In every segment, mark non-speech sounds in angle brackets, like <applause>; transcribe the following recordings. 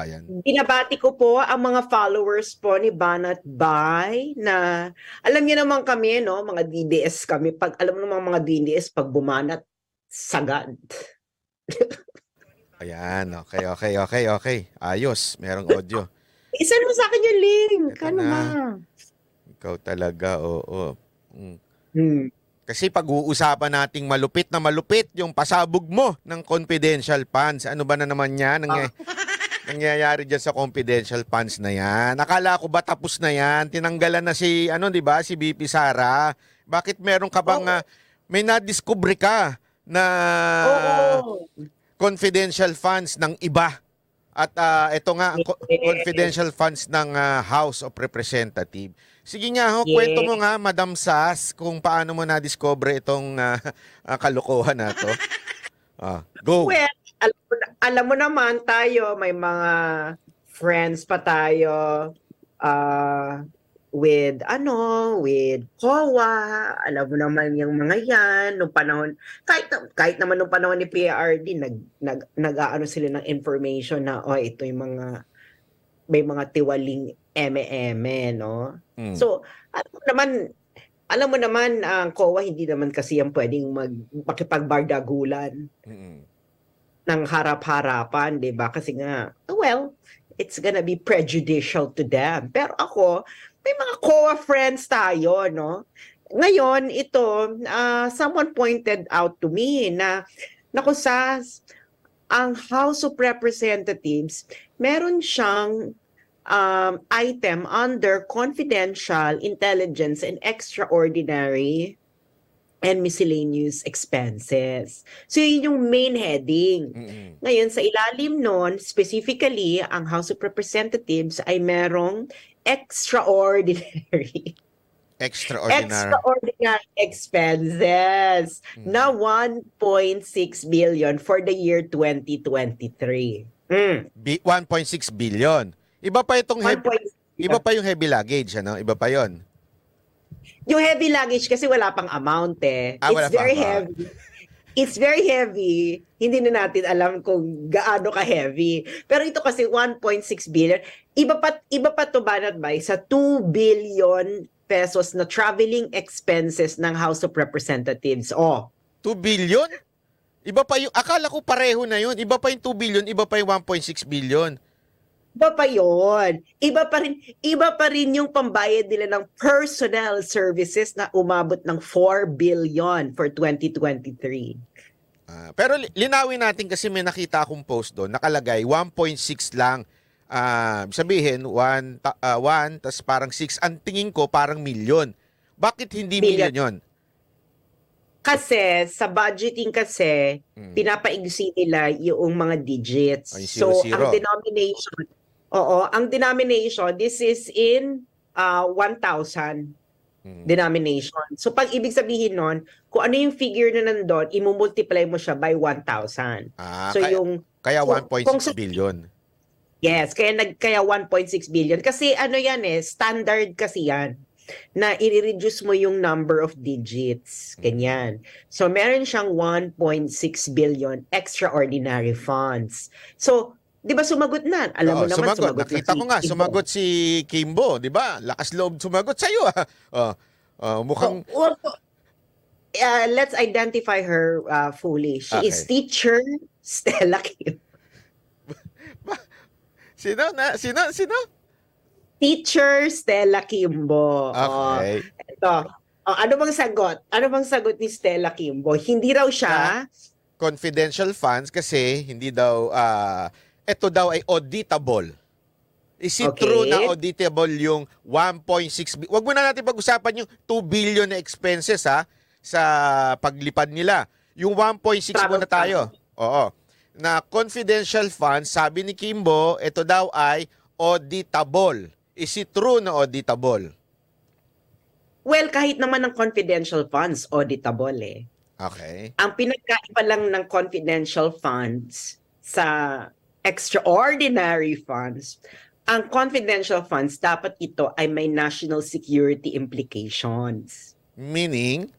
Ayan. Binabati ko po ang mga followers po ni Banat Bay na alam niyo naman kami no, mga DDS kami pag alam naman mga DDS pag bumanat sagad. Ayan, okay, okay, okay, okay. Ayos, merong audio. Isan mo sa akin yung link. Ito ano na. Ikaw talaga, oo. Mm. Hmm. Kasi pag-uusapan nating malupit na malupit yung pasabog mo ng confidential funds. Ano ba na naman yan? Ang, ah. Eh, nangyayari dyan sa confidential funds na yan? Nakala ko ba tapos na yan? Tinanggalan na si, ano, di ba, si BP Sara. Bakit meron ka bang, oh. uh, may nadiskubre ka na oh, confidential funds ng iba? At uh, ah, ito nga, ang confidential funds ng uh, House of Representatives. Sige nga, ho, yes. kwento mo nga, Madam Sas, kung paano mo na-discover itong uh, kalokohan na to. Uh, <laughs> go! Well, alam, mo, alam mo naman tayo, may mga friends pa tayo uh, with ano, with COA, alam mo naman yung mga yan, nung panahon, kahit, kahit naman nung panahon ni PRD, nag, nag, nag-aano sila ng information na, oh, ito yung mga, may mga tiwaling eme no? Mm. So, alam mo naman, alam mo naman, ang uh, COA, hindi naman kasi yan pwedeng mag, makipagbardagulan. hmm ng harap-harapan, di ba? Kasi nga, well, it's gonna be prejudicial to them. Pero ako, may mga COA friends tayo, no? Ngayon, ito, uh, someone pointed out to me na, naku sa, ang House of Representatives, meron siyang um, item under confidential intelligence and extraordinary and miscellaneous expenses. So yun yung main heading. Mm-hmm. Ngayon sa ilalim noon, specifically ang House of Representatives ay merong extraordinary <laughs> extraordinary extraordinary expenses mm-hmm. na 1.6 billion for the year 2023. Mm. 1.6 billion. Iba pa itong heavy, iba pa yung heavy luggage ano, iba pa 'yon. Yung heavy luggage kasi wala pang amount eh. Ah, It's very pa heavy. It's very heavy. Hindi na natin alam kung gaano ka heavy. Pero ito kasi 1.6 billion. Iba pa iba pa to banat by sa 2 billion pesos na traveling expenses ng House of Representatives. Oh. 2 billion? Iba pa yung, akala ko pareho na yun. Iba pa yung 2 billion, iba pa yung 1.6 billion iba pa yon. Iba pa rin, iba pa rin yung pambayad nila ng personal services na umabot ng 4 billion for 2023. Uh, ah, pero linawin natin kasi may nakita akong post doon, nakalagay 1.6 lang. Uh, sabihin, 1, uh, 1 tas parang 6. Ang tingin ko, parang milyon. Bakit hindi milyon, yon Kasi sa budgeting kasi, mm. pinapaigsi nila yung mga digits. Ay, zero, so, zero. ang denomination, Oo, ang denomination, this is in uh, ah, 1,000 hmm. denomination. So pag ibig sabihin nun, kung ano yung figure na nandun, imumultiply mo siya by 1,000. Ah, so kaya, yung... Kaya 1.6 billion. Yes, kaya nag kaya 1.6 billion kasi ano yan eh standard kasi yan na i-reduce mo yung number of digits. Hmm. Ganyan. So meron siyang 1.6 billion extraordinary funds. So 'di ba sumagot na? Alam mo oh, naman sumagot. sumagot, Nakita si ko nga, Kimbo. sumagot si Kimbo, 'di ba? Lakas loob sumagot sa iyo. Ah. Oh, oh, mukhang So, oh, well, uh, let's identify her uh, fully. She is teacher Stella Kimbo. <laughs> sino na sino sino? Teacher Stella Kimbo. Oh, Okay. ito. Oh, ano bang sagot? Ano bang sagot ni Stella Kimbo? Hindi raw siya confidential fans kasi hindi daw uh, ito daw ay auditable. Is it okay. true na auditable yung 1.6 Wag muna natin pag-usapan yung 2 billion na expenses ha sa paglipad nila. Yung 1.6 muna tayo. Oo. Na confidential funds, sabi ni Kimbo, ito daw ay auditable. Is it true na auditable? Well, kahit naman ng confidential funds, auditable eh. Okay. Ang pinagkaiba lang ng confidential funds sa extraordinary funds, ang confidential funds, dapat ito ay may national security implications. Meaning?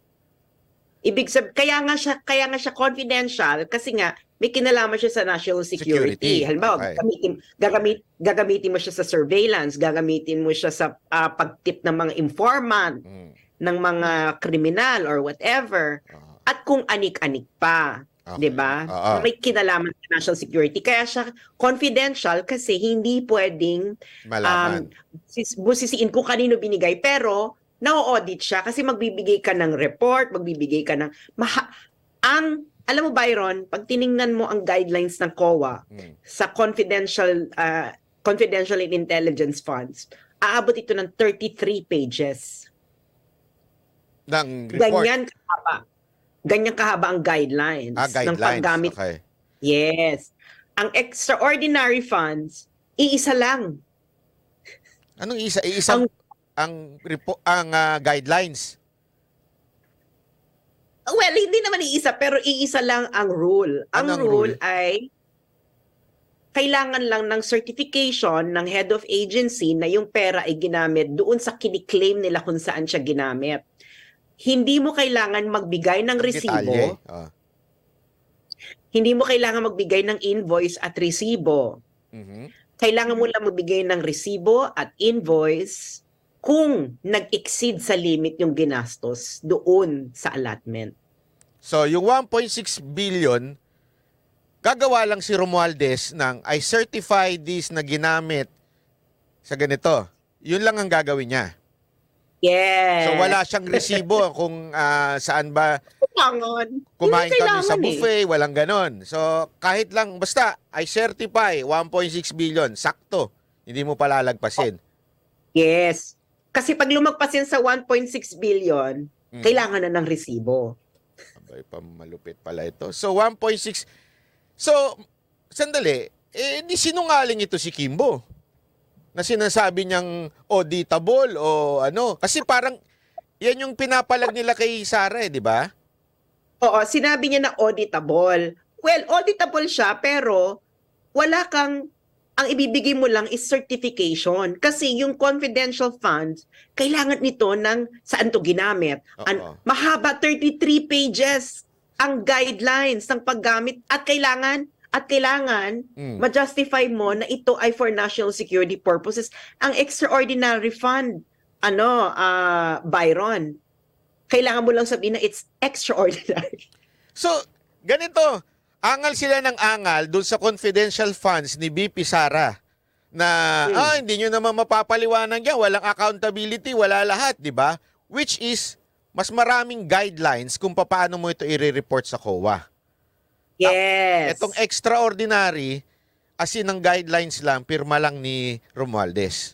Ibig sab kaya nga siya kaya nga siya confidential kasi nga may kinalaman siya sa national security. security. Halimbawa, okay. gagamitin, gagamit, gagamitin mo siya sa surveillance, gagamitin mo siya sa uh, pagtip ng mga informant, mm. ng mga kriminal or whatever. Uh-huh. At kung anik-anik pa. Okay. 'Di ba? Uh-huh. Ah, ah. May kinalaman sa national security. Kaya siya confidential kasi hindi pwedeng Malaman. um busisiin ko kanino binigay pero na-audit siya kasi magbibigay ka ng report, magbibigay ka ng maha- ang alam mo Byron, pag tiningnan mo ang guidelines ng COA hmm. sa confidential uh, confidential and intelligence funds, aabot ito ng 33 pages. Ng report. Ganyan kahaba. Ganyan kahaba ang guidelines, ah, guidelines. ng paggamit. Okay. Yes. Ang extraordinary funds, iisa lang. Anong isa? Iisa ang ang, ang uh, guidelines. Well, hindi naman iisa pero iisa lang ang rule. Ang Anong rule, rule ay kailangan lang ng certification ng head of agency na yung pera ay ginamit doon sa kiniklaim nila kung saan siya ginamit hindi mo kailangan magbigay ng resibo. Ah. Hindi mo kailangan magbigay ng invoice at resibo. Mm-hmm. Kailangan mo lang magbigay ng resibo at invoice kung nag-exceed sa limit yung ginastos doon sa allotment. So, yung 1.6 billion, gagawa lang si Romualdez ng I certify this na ginamit sa ganito. Yun lang ang gagawin niya. Yes. So wala siyang resibo <laughs> kung ah, saan ba Pangon. kumain Hindi kami sa kailangan eh. buffet, walang ganon. So kahit lang, basta I certify 1.6 billion, sakto. Hindi mo palalagpasin. Yes. Kasi pag lumagpasin sa 1.6 billion, Mm. kailangan na ng resibo. Abay, pamalupit pala ito. So, 1.6. So, sandali, eh, di sinungaling ito si Kimbo na sinasabi niyang auditable o ano. Kasi parang yan yung pinapalag nila kay Sara, eh, di ba? Oo, sinabi niya na auditable. Well, auditable siya pero wala kang ang ibibigay mo lang is certification kasi yung confidential fund kailangan nito ng saan to ginamit. An, mahaba 33 pages ang guidelines ng paggamit at kailangan at kailangan mm. ma-justify mo na ito ay for national security purposes. Ang extraordinary fund, ano, uh, Byron, kailangan mo lang sabihin na it's extraordinary. <laughs> So, ganito, angal sila ng angal dun sa confidential funds ni BP Sara na mm. ah, hindi nyo naman mapapaliwanag yan, walang accountability, wala lahat, di ba? Which is, mas maraming guidelines kung paano mo ito i-report sa COA. Yes. Etong extraordinary, as in ang guidelines lang, pirma lang ni Romualdez.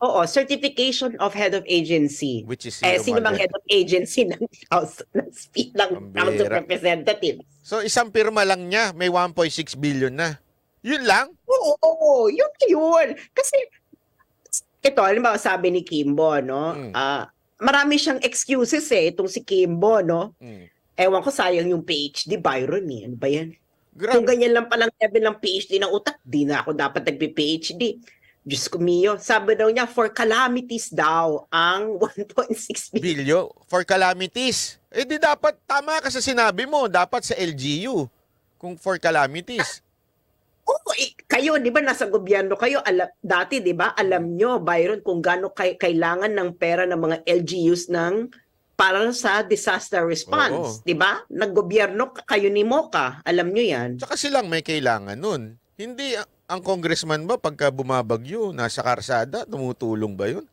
Oo, certification of head of agency. Which is si eh, sino bang head of agency ng House ng Speed ng House of Representatives. So isang pirma lang niya, may 1.6 billion na. Yun lang? Oo, oo yun yun. Kasi ito, alam ba, sabi ni Kimbo, no? Mm. Uh, marami siyang excuses eh, itong si Kimbo, no? Mm. Ewan ko, sayang yung PhD, Byron eh. Ano ba yan? Grabe. Kung ganyan lang palang level ng PhD ng utak, di na ako dapat nagpi-PhD. Diyos ko mio, sabi daw niya, for calamities daw ang 1.6 <laughs> billion. For calamities? Eh di dapat, tama ka sa sinabi mo, dapat sa LGU, kung for calamities. <laughs> Oo, oh, eh, kayo, di ba, nasa gobyerno kayo, alam, dati, di ba, alam nyo, Byron, kung gaano kay, kailangan ng pera ng mga LGUs ng para sa disaster response, 'di ba? Naggobyerno kayo ni Moka, alam niyo 'yan. Tsaka silang may kailangan nun. Hindi ang congressman ba pagka bumabagyo, nasa karsada, tumutulong ba yun?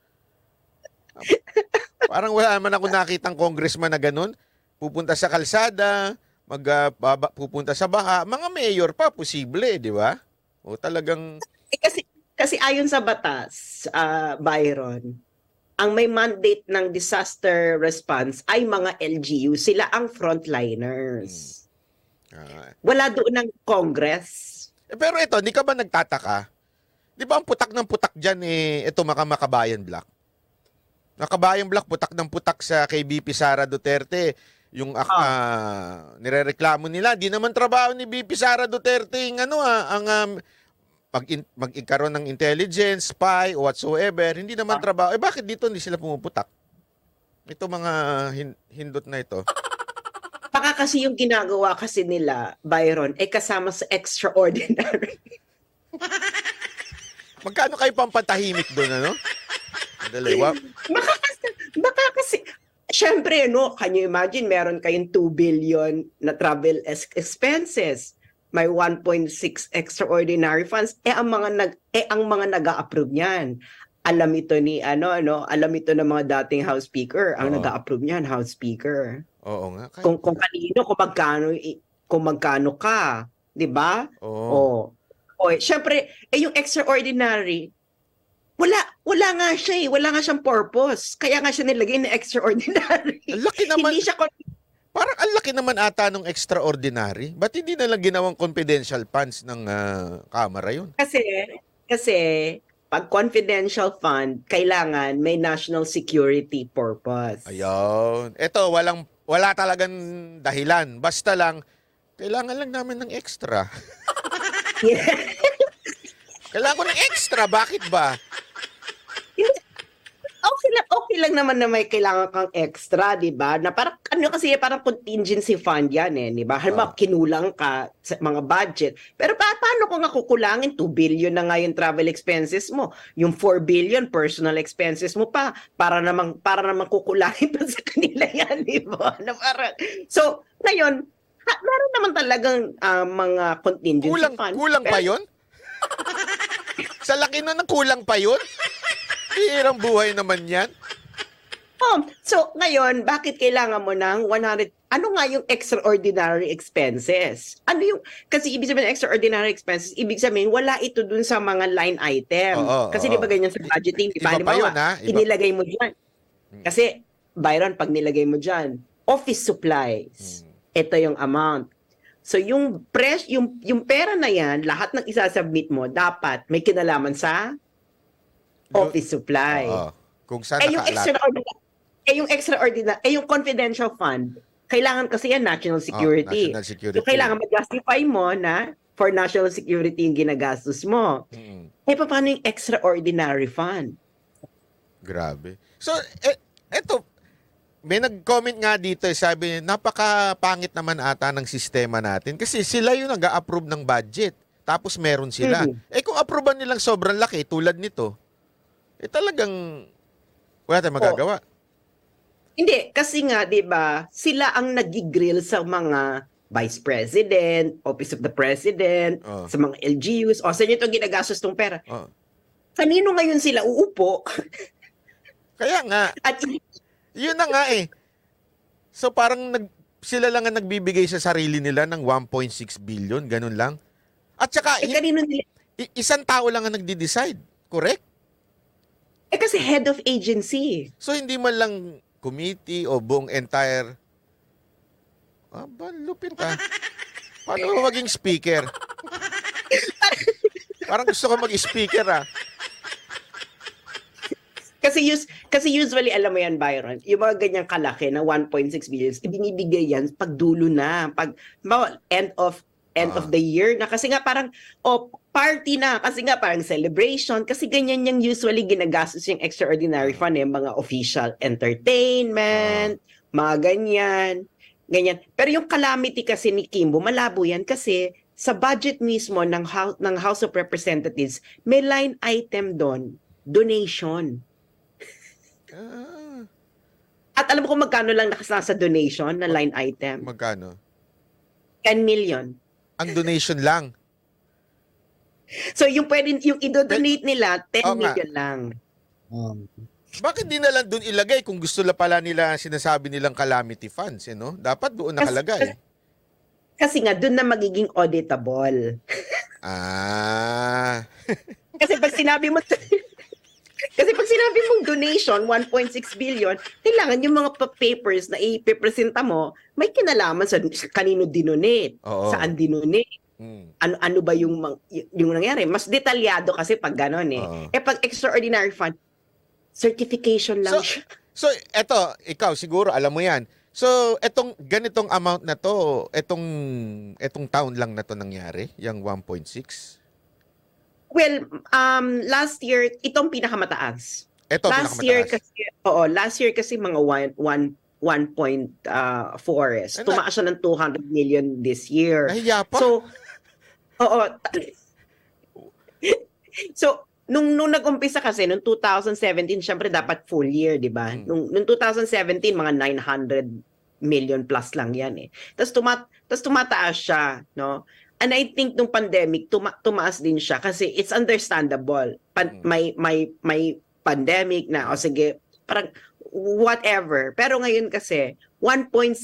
Parang wala man ako nakitang congressman na ganun. Pupunta sa kalsada, mag, ah, baba- pupunta sa baha. Mga mayor pa, posible, di ba? O talagang, Eh, kasi kasi ayon sa batas, ah, Byron, ang may mandate ng disaster response ay mga LGU. Sila ang frontliners. Hmm. Wala doon ng Congress. Eh, pero ito, hindi ka ba nagtataka? Di ba ang putak ng putak dyan eh, ito mga makabayan black? Makabayan black, putak ng putak sa KBP Sara Duterte. Yung ah. uh, nirereklamo nila, di naman trabaho ni BP Sara Duterte yung ano ah, ang um, pag in, magkaroon ng intelligence, spy, or whatsoever, hindi naman ah. trabaho. Eh bakit dito hindi sila pumuputak? Ito mga hin, hindot na ito. Baka kasi yung ginagawa kasi nila, Byron, ay kasama sa extraordinary. <laughs> Magkano kayo pampatahimik doon, ano? Dalawa. Baka kasi, baka kasi, syempre, no, can you imagine, meron kayong 2 billion na travel expenses may 1.6 extraordinary funds eh ang mga nag eh ang mga nag approve niyan alam ito ni ano ano alam ito ng mga dating house speaker ang nag approve niyan house speaker oo nga kaya... kung kung kanino kung magkano kung magkano ka 'di ba oo oh. oh syempre eh yung extraordinary wala wala nga siya eh. Wala nga siyang purpose. Kaya nga siya nilagay na extraordinary. Laki naman. Hindi siya Parang ang laki naman ata nung extraordinary. Ba't hindi na lang ginawang confidential funds ng uh, Kamara yun? Kasi, kasi pag confidential fund, kailangan may national security purpose. Ayun. Ito, walang, wala talagang dahilan. Basta lang, kailangan lang namin ng extra. <laughs> kailangan ko ng extra. Bakit ba? lang, okay lang naman na may kailangan kang extra, di ba? Na parang, ano kasi, parang contingency fund yan eh, di ba? Halimbawa, oh. kinulang ka sa mga budget. Pero pa paano kung kukulangin? 2 billion na nga yung travel expenses mo. Yung 4 billion personal expenses mo pa. Para namang, para namang kukulangin <laughs> pa sa kanila yan, di ba? Na parang, so, ngayon, ha, meron naman talagang uh, mga contingency kulang, fund. Kulang pero, pa yun? <laughs> sa laki na nun, kulang pa yun? Bihirang buhay naman yan. Oh, so ngayon, bakit kailangan mo ng 100 ano nga yung extraordinary expenses? Ano yung kasi ibig sabihin extraordinary expenses, ibig sabihin wala ito dun sa mga line item. Oo, kasi oo. di ba ganyan sa budgeting, di ba? Iba pa yun, ha? Inilagay mo dyan. Mm. Kasi Byron, pag nilagay mo dyan, office supplies. Mm. Ito yung amount. So yung press, yung yung pera na yan, lahat ng isasubmit mo dapat may kinalaman sa office supply. Oo. Kung saan eh, yung extraordinary, eh, yung extraordinary, eh, yung confidential fund, kailangan kasi yan national security. national security. So, kailangan mag-justify mo na for national security yung ginagastos mo. Hmm. Eh, paano yung extraordinary fund? Grabe. So, eh, eto, may nag-comment nga dito, eh, sabi niya, napaka-pangit naman ata ng sistema natin kasi sila yung nag-approve ng budget. Tapos meron sila. Hmm. Eh kung aproban nilang sobrang laki tulad nito, eh talagang wala tayong magagawa. Oh. Hindi, kasi nga, di ba, sila ang nagigrill sa mga vice president, office of the president, oh. sa mga LGUs, o saan sa ginagastos tong pera. Oh. Kanino ngayon sila uupo? Kaya nga. At, yun na nga eh. So parang nag, sila lang ang nagbibigay sa sarili nila ng 1.6 billion, ganun lang. At saka, eh, kanino nila? isang tao lang ang nagde-decide, correct? Eh kasi head of agency. So hindi man lang committee o buong entire Ah, ba, ka. Ah. Paano mo maging speaker? Parang gusto ko mag-speaker ah. Kasi us- kasi usually alam mo yan Byron, yung mga ganyang kalaki na 1.6 billion, ibinibigay yan pag dulo na, pag end of end uh of ah. the year na kasi nga parang oh, party na kasi nga parang celebration kasi ganyan yung usually ginagastos yung extraordinary fund eh, mga official entertainment, uh mga ganyan, ganyan. Pero yung calamity kasi ni Kimbo, malabo yan kasi sa budget mismo ng House, ng House of Representatives, may line item doon, donation. Ah. At alam ko magkano lang nakasasa sa donation na line item? Magkano? 10 million ang donation lang. So yung pwede yung i-donate nila 10 Oo nga. million lang. Um, Bakit di na lang doon ilagay kung gusto la pala nila sinasabi nilang calamity funds, you eh, know? Dapat doon nakalagay. Kasi nga doon na magiging auditable. Ah. <laughs> Kasi pag sinabi mo kasi pag sinabi mong donation, 1.6 billion, kailangan yung mga papers na ipipresenta mo, may kinalaman sa, sa kanino dinonate, Oo. saan dinonate. Hmm. Ano ano ba yung yung nangyari? Mas detalyado kasi pag gano'n eh. Oo. Eh pag extraordinary fund, certification lang So, so eto, ikaw siguro alam mo 'yan. So etong ganitong amount na to, etong etong town lang na to nangyari, yung 1.6. Well, um, last year, itong pinakamataas. Ito last pinakamataas. year kasi, oo, last year kasi mga 1 1.4 uh, Tumaas siya ng 200 million this year. Nahiya pa? So, oo. <laughs> so, nung, nung nag-umpisa kasi, nung 2017, syempre dapat full year, di ba? Hmm. Nung, nung 2017, mga 900 million plus lang yan eh. Tapos, tumat tapos tumataas siya, no? And I think nung pandemic, tuma- tumaas din siya kasi it's understandable. Pan- mm. May, may, may pandemic na, o mm. sige, parang whatever. Pero ngayon kasi, 1.6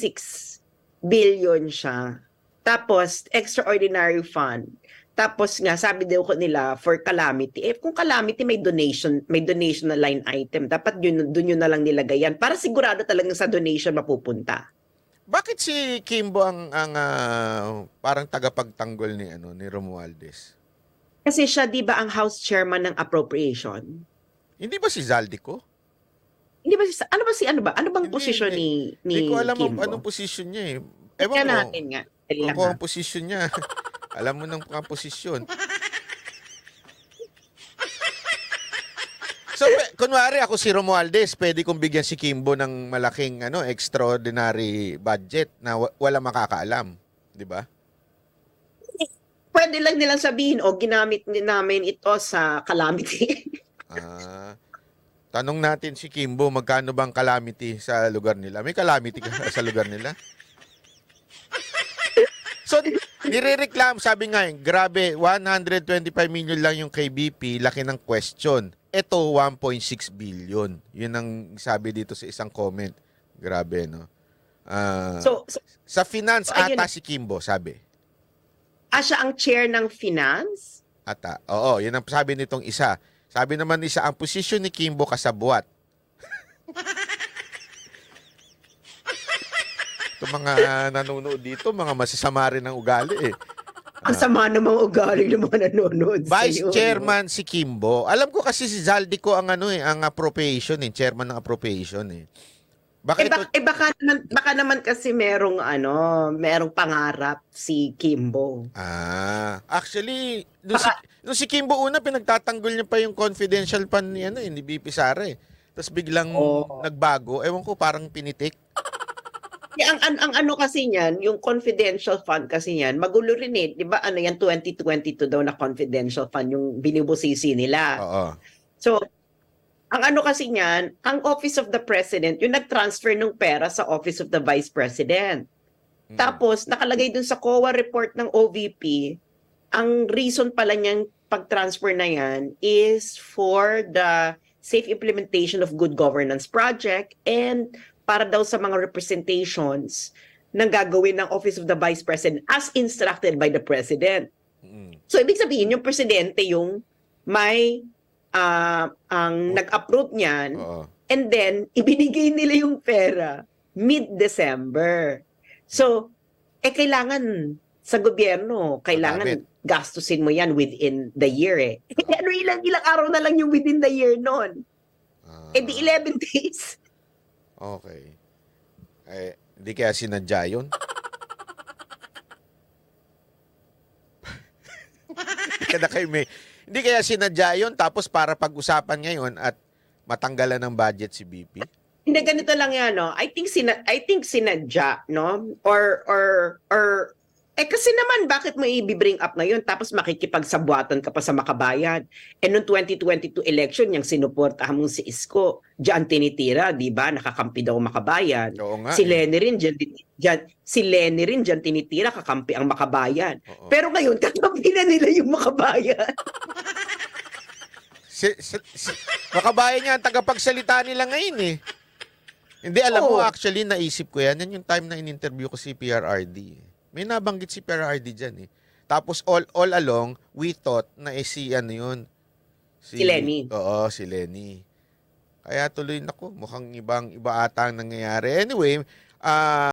billion siya. Tapos, extraordinary fund. Tapos nga, sabi daw ko nila, for calamity. Eh, kung calamity, may donation, may donation na line item. Dapat yun, dun yun na lang nilagay yan. Para sigurado talaga sa donation mapupunta. Bakit si Kimbo ang ang ah, parang tagapagtanggol ni ano ni Romualdez? Kasi siya 'di ba ang House Chairman ng Appropriation? Hindi ba si Zaldico? Hindi ba si ano ba si ano ba? Ano bang Hindi, posisyon ni ni Hindi ko alam Kimbo? anong position niya eh. Ewan ko natin nga. Dali ang position niya. <laughs> alam mo nang ang position. So, kunwari ako si Romualdez, pwede kong bigyan si Kimbo ng malaking ano extraordinary budget na wala makakaalam, 'di ba? Pwede lang nilang sabihin, o oh, ginamit ni- namin ito sa calamity. <laughs> Ah. tanong natin si Kimbo, magkano bang calamity sa lugar nila? May calamity ka sa lugar nila? So, nirereklamo, sabi nga eh, grabe, 125 million lang yung KBP, laki ng question. Ito, 1.6 billion. Yun ang sabi dito sa isang comment. Grabe, no? Uh, so, so, sa finance, so, ata si Kimbo, sabi. Ah, siya ang chair ng finance? Ata. Oo, yun ang sabi nitong isa. Sabi naman isa, ang position ni Kimbo kasabuat. <laughs> Ito mga nanonood dito, mga masasama rin ng ugali eh. Ang sama namang ugali ng mga nanonood Vice sa Chairman ano? si Kimbo. Alam ko kasi si Zaldi ko ang ano eh, ang appropriation eh, chairman ng appropriation eh. Bakit? Eh, bak- eh baka, naman, baka naman kasi merong ano, merong pangarap si Kimbo. Ah, actually, nung, baka, si, nung si Kimbo una, pinagtatanggol niya pa yung confidential pan ni, ano, eh, ni BP Sara eh. Tapos biglang oh. nagbago. Ewan ko, parang pinitik ang, ang, ang ano kasi niyan, yung confidential fund kasi niyan, magulo rin eh. Di ba ano yan, 2022 daw na confidential fund yung binibusisi nila. Oo. So, ang ano kasi niyan, ang Office of the President, yung nag-transfer ng pera sa Office of the Vice President. Mm. Tapos, nakalagay dun sa COA report ng OVP, ang reason pala niyang pag-transfer na yan is for the safe implementation of good governance project and para daw sa mga representations ng gagawin ng Office of the Vice President as instructed by the President. So, ibig sabihin, yung Presidente yung may uh, ang oh. nag-approve niyan uh-huh. and then ibinigay nila yung pera mid-December. So, eh kailangan sa gobyerno, kailangan gastusin mo yan within the year eh. uh ano ilang, ilang araw na lang yung within the year noon? Uh-huh. Ah. Eh di 11 <laughs> days. Okay. Eh, hindi kaya sinadya yun? <laughs> Kada kayo may... Hindi kaya sinadya yun tapos para pag-usapan ngayon at matanggalan ng budget si BP? Hindi ganito lang 'yan no. I think sina I think sinadya no or or or eh kasi naman, bakit mo i-bring up ngayon tapos makikipagsabwatan ka pa sa makabayan? Eh noong 2022 election, yung sinuportahan mong si Isko, diyan tinitira, di ba? Nakakampi daw makabayan. Oo nga, si eh. Lenny rin diyan, diyan, si Lenny rin diyan tinitira, kakampi ang makabayan. Oo. Pero ngayon, <laughs> kakampi na nila yung makabayan. si, si, si, makabayan niya ang tagapagsalita nila ngayon eh. Hindi, alam Oo. mo actually, naisip ko yan. Yan yung time na in-interview ko si PRRD. Eh. May nabanggit si Perardi dyan eh. Tapos all all along, we thought na eh, si ano yun. Si, si Lenny. Oo, si Lenny. Kaya tuloy nako, mukhang ibang iba ata ang nangyayari. Anyway, ah uh,